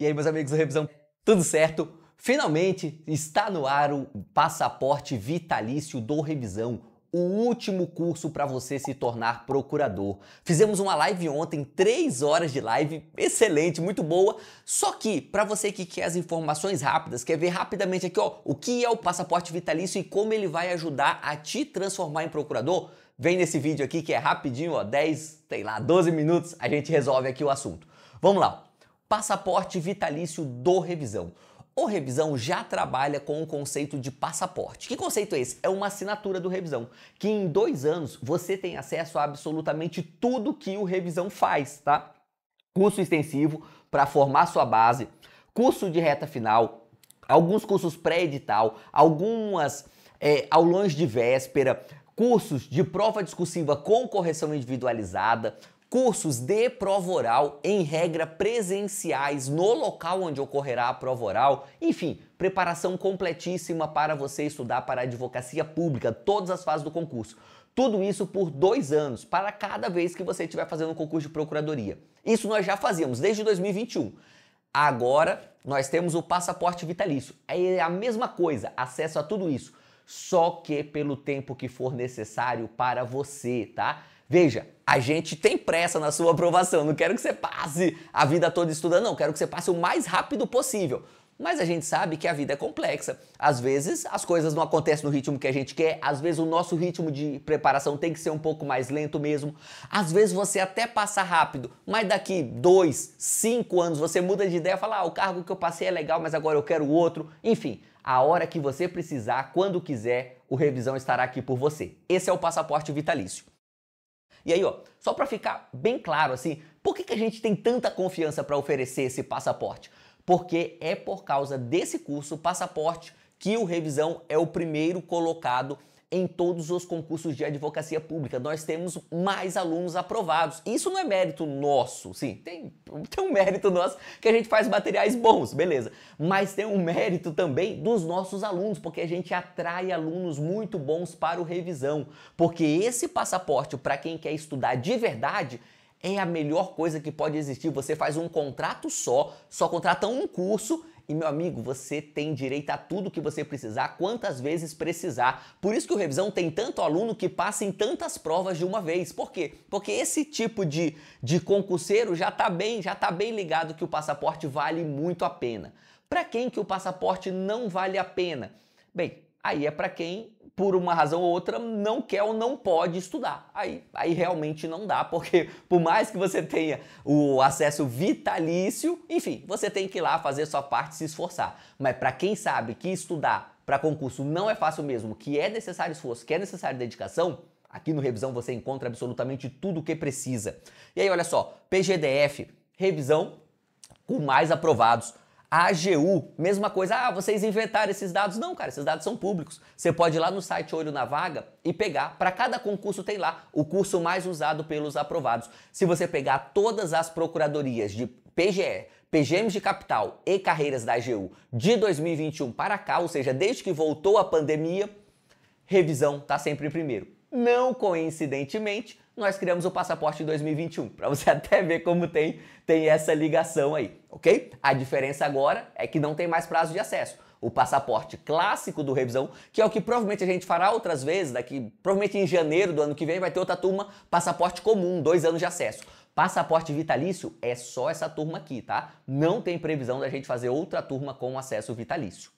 E aí, meus amigos do Revisão, tudo certo? Finalmente está no ar o passaporte vitalício do Revisão, o último curso para você se tornar procurador. Fizemos uma live ontem, três horas de live, excelente, muito boa. Só que, para você que quer as informações rápidas, quer ver rapidamente aqui ó, o que é o passaporte vitalício e como ele vai ajudar a te transformar em procurador, vem nesse vídeo aqui que é rapidinho, ó, 10, sei lá, 12 minutos, a gente resolve aqui o assunto. Vamos lá passaporte vitalício do Revisão. O Revisão já trabalha com o conceito de passaporte. Que conceito é esse? É uma assinatura do Revisão, que em dois anos você tem acesso a absolutamente tudo que o Revisão faz, tá? Curso extensivo para formar sua base, curso de reta final, alguns cursos pré-edital, algumas é, aulões de véspera, cursos de prova discursiva com correção individualizada, cursos de prova oral, em regra presenciais, no local onde ocorrerá a prova oral, enfim, preparação completíssima para você estudar para a advocacia pública, todas as fases do concurso. Tudo isso por dois anos, para cada vez que você estiver fazendo um concurso de procuradoria. Isso nós já fazíamos desde 2021. Agora nós temos o passaporte vitalício. É a mesma coisa, acesso a tudo isso, só que pelo tempo que for necessário para você, tá? Veja, a gente tem pressa na sua aprovação. Não quero que você passe a vida toda estudando, não. Quero que você passe o mais rápido possível. Mas a gente sabe que a vida é complexa. Às vezes as coisas não acontecem no ritmo que a gente quer, às vezes o nosso ritmo de preparação tem que ser um pouco mais lento mesmo. Às vezes você até passa rápido, mas daqui dois, cinco anos você muda de ideia e fala: ah, o cargo que eu passei é legal, mas agora eu quero outro. Enfim, a hora que você precisar, quando quiser, o Revisão estará aqui por você. Esse é o passaporte vitalício. E aí, ó, só para ficar bem claro assim, por que, que a gente tem tanta confiança para oferecer esse passaporte? Porque é por causa desse curso, passaporte, que o Revisão é o primeiro colocado em todos os concursos de advocacia pública. Nós temos mais alunos aprovados. Isso não é mérito nosso, sim, tem, tem um mérito nosso que a gente faz materiais bons, beleza. Mas tem um mérito também dos nossos alunos, porque a gente atrai alunos muito bons para o revisão. Porque esse passaporte, para quem quer estudar de verdade, é a melhor coisa que pode existir. Você faz um contrato só, só contrata um curso e meu amigo, você tem direito a tudo que você precisar, quantas vezes precisar. Por isso que o Revisão tem tanto aluno que passa em tantas provas de uma vez. Por quê? Porque esse tipo de, de concurseiro já está bem, já tá bem ligado que o passaporte vale muito a pena. Para quem que o passaporte não vale a pena? Bem, aí é para quem por uma razão ou outra, não quer ou não pode estudar. Aí, aí realmente não dá, porque por mais que você tenha o acesso vitalício, enfim, você tem que ir lá fazer sua parte, se esforçar. Mas para quem sabe que estudar para concurso não é fácil mesmo, que é necessário esforço, que é necessário dedicação, aqui no Revisão você encontra absolutamente tudo o que precisa. E aí, olha só, PGDF, revisão com mais aprovados a AGU, mesma coisa. Ah, vocês inventaram esses dados? Não, cara, esses dados são públicos. Você pode ir lá no site Olho na Vaga e pegar. Para cada concurso tem lá o curso mais usado pelos aprovados. Se você pegar todas as procuradorias de PGE, PGMs de capital e carreiras da AGU de 2021 para cá, ou seja, desde que voltou a pandemia, revisão está sempre em primeiro não coincidentemente, nós criamos o passaporte em 2021, para você até ver como tem, tem essa ligação aí, ok? A diferença agora é que não tem mais prazo de acesso. O passaporte clássico do revisão, que é o que provavelmente a gente fará outras vezes, daqui provavelmente em janeiro do ano que vem vai ter outra turma, passaporte comum, dois anos de acesso. Passaporte vitalício é só essa turma aqui, tá? Não tem previsão da gente fazer outra turma com acesso vitalício.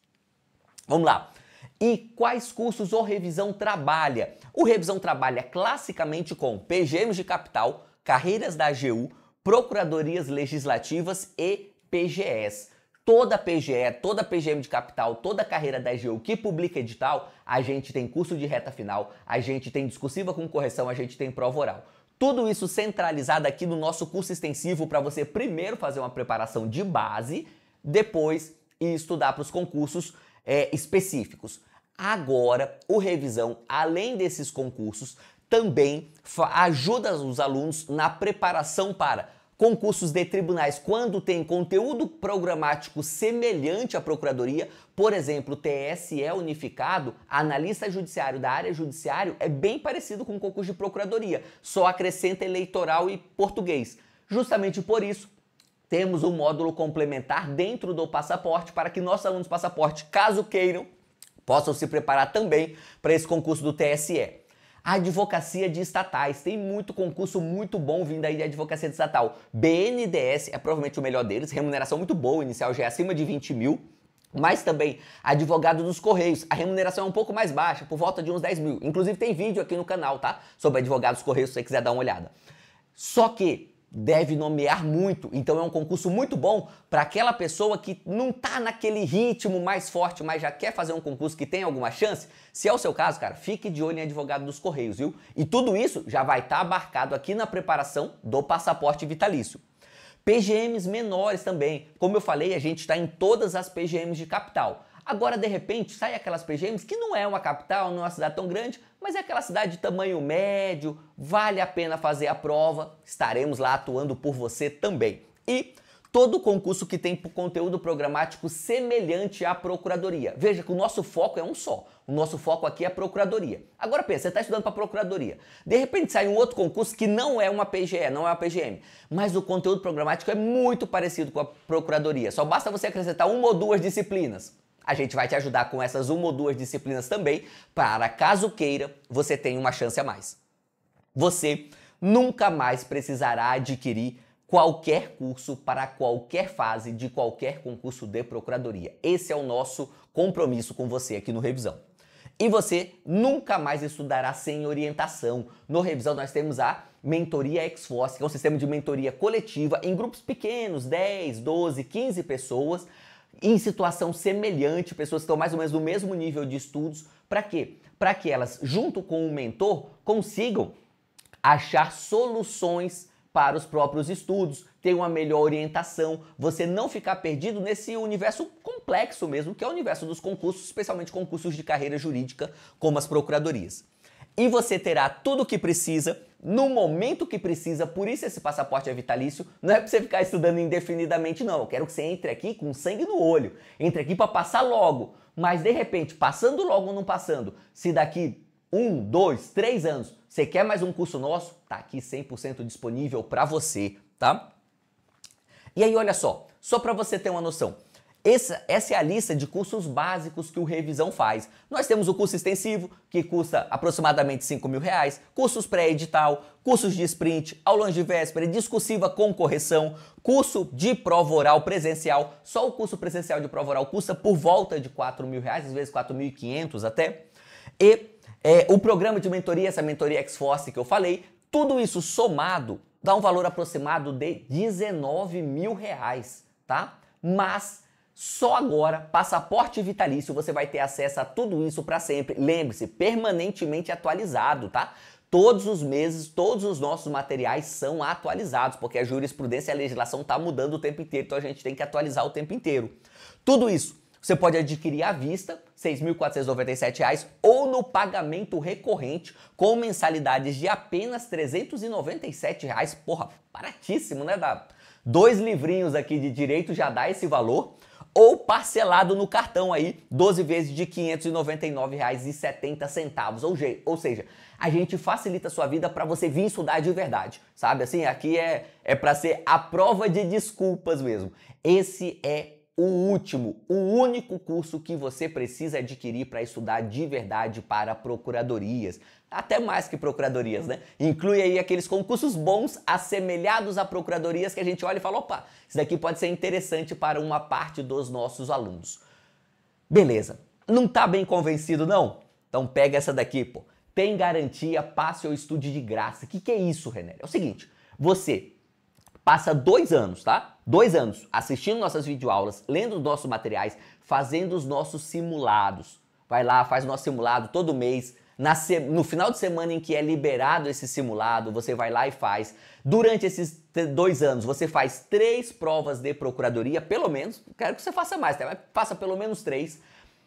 Vamos lá. E quais cursos o Revisão trabalha? O Revisão trabalha classicamente com PGMs de capital, carreiras da AGU, procuradorias legislativas e PGS. Toda PGE, toda PGM de capital, toda carreira da AGU que publica edital, a gente tem curso de reta final, a gente tem discursiva com correção, a gente tem prova oral. Tudo isso centralizado aqui no nosso curso extensivo para você primeiro fazer uma preparação de base, depois ir estudar para os concursos é, específicos. Agora, o Revisão, além desses concursos, também ajuda os alunos na preparação para concursos de tribunais quando tem conteúdo programático semelhante à procuradoria, por exemplo, TSE é unificado, analista judiciário da área judiciário é bem parecido com o concurso de procuradoria, só acrescenta eleitoral e português. Justamente por isso, temos um módulo complementar dentro do passaporte para que nossos alunos passaporte, caso queiram, possam se preparar também para esse concurso do TSE. A advocacia de estatais. Tem muito concurso muito bom vindo aí de advocacia de estatal. BNDS é provavelmente o melhor deles, remuneração muito boa, inicial já é acima de 20 mil. Mas também advogado dos Correios. A remuneração é um pouco mais baixa, por volta de uns 10 mil. Inclusive tem vídeo aqui no canal, tá? Sobre advogados dos Correios, se você quiser dar uma olhada. Só que deve nomear muito. Então é um concurso muito bom para aquela pessoa que não está naquele ritmo mais forte, mas já quer fazer um concurso que tem alguma chance. Se é o seu caso, cara, fique de olho em advogado dos Correios, viu? E tudo isso já vai estar tá abarcado aqui na preparação do passaporte vitalício. PGMs menores também. Como eu falei, a gente está em todas as PGMs de capital. Agora, de repente, sai aquelas PGMs que não é uma capital, não é uma cidade tão grande, mas é aquela cidade de tamanho médio, vale a pena fazer a prova, estaremos lá atuando por você também. E todo concurso que tem conteúdo programático semelhante à procuradoria. Veja que o nosso foco é um só. O nosso foco aqui é a procuradoria. Agora pensa, você está estudando para procuradoria. De repente sai um outro concurso que não é uma PGE, não é uma PGM, mas o conteúdo programático é muito parecido com a procuradoria. Só basta você acrescentar uma ou duas disciplinas. A gente vai te ajudar com essas uma ou duas disciplinas também, para caso queira, você tenha uma chance a mais. Você nunca mais precisará adquirir qualquer curso para qualquer fase de qualquer concurso de procuradoria. Esse é o nosso compromisso com você aqui no Revisão. E você nunca mais estudará sem orientação. No Revisão nós temos a Mentoria Exforce, que é um sistema de mentoria coletiva em grupos pequenos, 10, 12, 15 pessoas, em situação semelhante, pessoas que estão mais ou menos no mesmo nível de estudos, para quê? Para que elas, junto com o mentor, consigam achar soluções para os próprios estudos, ter uma melhor orientação, você não ficar perdido nesse universo complexo mesmo, que é o universo dos concursos, especialmente concursos de carreira jurídica, como as procuradorias. E você terá tudo o que precisa no momento que precisa, por isso esse passaporte é vitalício. Não é para você ficar estudando indefinidamente, não. Eu quero que você entre aqui com sangue no olho, entre aqui para passar logo. Mas de repente, passando logo ou não passando, se daqui um, dois, três anos você quer mais um curso nosso, tá aqui 100% disponível para você, tá? E aí, olha só, só para você ter uma noção. Essa, essa é a lista de cursos básicos que o Revisão faz. Nós temos o curso extensivo, que custa aproximadamente 5 mil reais, cursos pré-edital, cursos de sprint, aulas de véspera, discursiva com correção, curso de prova oral presencial. Só o curso presencial de prova oral custa por volta de 4 mil reais, às vezes 4.500 até. E é, o programa de mentoria, essa mentoria X-Force que eu falei, tudo isso somado dá um valor aproximado de 19 mil reais, tá? Mas só agora, passaporte vitalício, você vai ter acesso a tudo isso para sempre. Lembre-se, permanentemente atualizado, tá? Todos os meses, todos os nossos materiais são atualizados, porque a jurisprudência e a legislação tá mudando o tempo inteiro, então a gente tem que atualizar o tempo inteiro. Tudo isso você pode adquirir à vista, R$ 6.497, ou no pagamento recorrente, com mensalidades de apenas R$ 397. Reais. Porra, baratíssimo, né? Dá dois livrinhos aqui de direito já dá esse valor ou parcelado no cartão aí, 12 vezes de R$ 599,70. Ou, ou seja, a gente facilita a sua vida para você vir estudar de verdade, sabe? Assim, aqui é, é para ser a prova de desculpas mesmo. Esse é o último, o único curso que você precisa adquirir para estudar de verdade para procuradorias. Até mais que procuradorias, né? Inclui aí aqueles concursos bons assemelhados a procuradorias que a gente olha e fala: opa, isso daqui pode ser interessante para uma parte dos nossos alunos. Beleza. Não tá bem convencido, não? Então pega essa daqui, pô. Tem garantia, passe ou estude de graça. O que, que é isso, René? É o seguinte: você passa dois anos, tá? Dois anos assistindo nossas videoaulas, lendo os nossos materiais, fazendo os nossos simulados. Vai lá, faz o nosso simulado todo mês. Se... No final de semana em que é liberado esse simulado, você vai lá e faz. Durante esses dois anos, você faz três provas de procuradoria, pelo menos. Quero que você faça mais, tá? Mas faça pelo menos três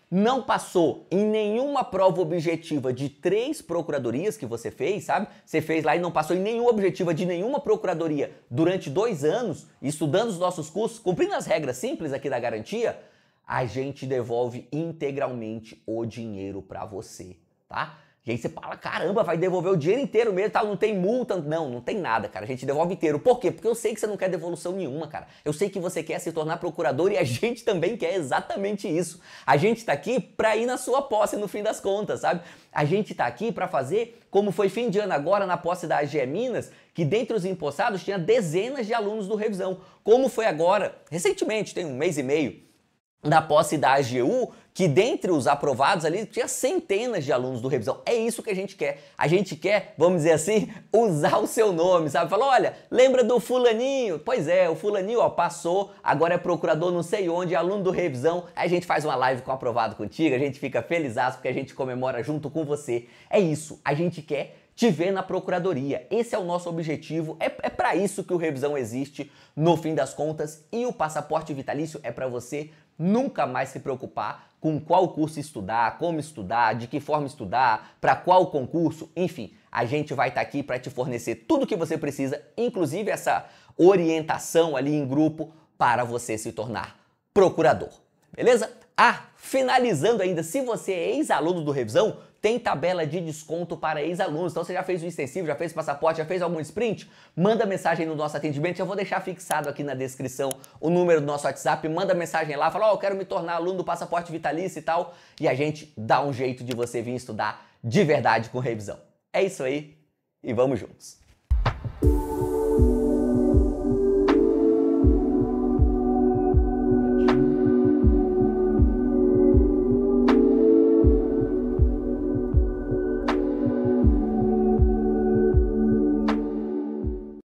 não passou em nenhuma prova objetiva de três procuradorias que você fez, sabe? Você fez lá e não passou em nenhuma objetiva de nenhuma procuradoria durante dois anos, estudando os nossos cursos, cumprindo as regras simples aqui da garantia, a gente devolve integralmente o dinheiro para você, tá? E aí você fala, caramba, vai devolver o dinheiro inteiro mesmo, tal, não tem multa, não, não tem nada, cara. A gente devolve inteiro. Por quê? Porque eu sei que você não quer devolução nenhuma, cara. Eu sei que você quer se tornar procurador e a gente também quer exatamente isso. A gente tá aqui pra ir na sua posse no fim das contas, sabe? A gente tá aqui para fazer como foi fim de ano agora na posse da AGE Minas, que dentre os empossados tinha dezenas de alunos do revisão. Como foi agora, recentemente, tem um mês e meio, na posse da AGU, que dentre os aprovados ali tinha centenas de alunos do Revisão. É isso que a gente quer. A gente quer, vamos dizer assim, usar o seu nome, sabe? falou olha, lembra do fulaninho? Pois é, o fulaninho ó, passou, agora é procurador não sei onde, é aluno do Revisão. Aí a gente faz uma live com aprovado contigo, a gente fica feliz porque a gente comemora junto com você. É isso, a gente quer te ver na procuradoria. Esse é o nosso objetivo, é, é para isso que o Revisão existe no fim das contas e o passaporte vitalício é para você nunca mais se preocupar com qual curso estudar, como estudar, de que forma estudar, para qual concurso, enfim, a gente vai estar tá aqui para te fornecer tudo o que você precisa, inclusive essa orientação ali em grupo para você se tornar procurador. Beleza? Ah, finalizando ainda, se você é ex-aluno do Revisão, tem tabela de desconto para ex-alunos. Então você já fez o extensivo, já fez o passaporte, já fez algum sprint? Manda mensagem no nosso atendimento. Eu vou deixar fixado aqui na descrição o número do nosso WhatsApp. Manda mensagem lá, fala: Ó, oh, eu quero me tornar aluno do passaporte vitalício e tal. E a gente dá um jeito de você vir estudar de verdade com revisão. É isso aí e vamos juntos.